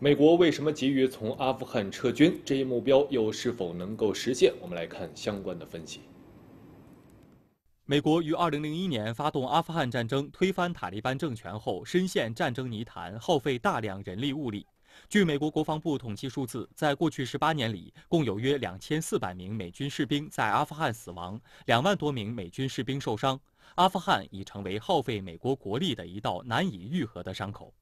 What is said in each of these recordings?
美国为什么急于从阿富汗撤军？这一目标又是否能够实现？我们来看相关的分析。美国于2001年发动阿富汗战争，推翻塔利班政权后，深陷战争泥潭，耗费大量人力物力。据美国国防部统计数字，在过去18年里，共有约2400名美军士兵在阿富汗死亡，2万多名美军士兵受伤。阿富汗已成为耗费美国国力的一道难以愈合的伤口。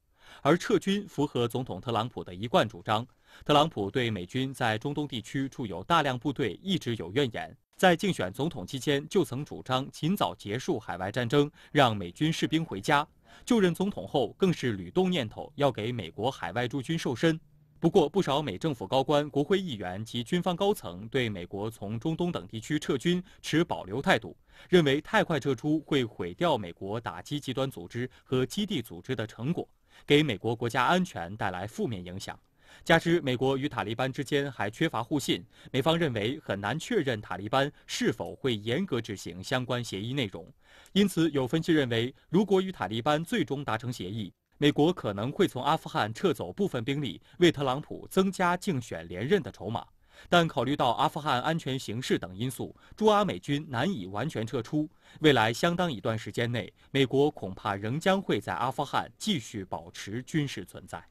而撤军符合总统特朗普的一贯主张。特朗普对美军在中东地区驻有大量部队一直有怨言，在竞选总统期间就曾主张尽早结束海外战争，让美军士兵回家。就任总统后，更是屡动念头要给美国海外驻军瘦身。不过，不少美政府高官、国会议员及军方高层对美国从中东等地区撤军持保留态度，认为太快撤出会毁掉美国打击极端组织和基地组织的成果，给美国国家安全带来负面影响。加之美国与塔利班之间还缺乏互信，美方认为很难确认塔利班是否会严格执行相关协议内容。因此，有分析认为，如果与塔利班最终达成协议，美国可能会从阿富汗撤走部分兵力，为特朗普增加竞选连任的筹码。但考虑到阿富汗安全形势等因素，驻阿美军难以完全撤出。未来相当一段时间内，美国恐怕仍将会在阿富汗继续保持军事存在。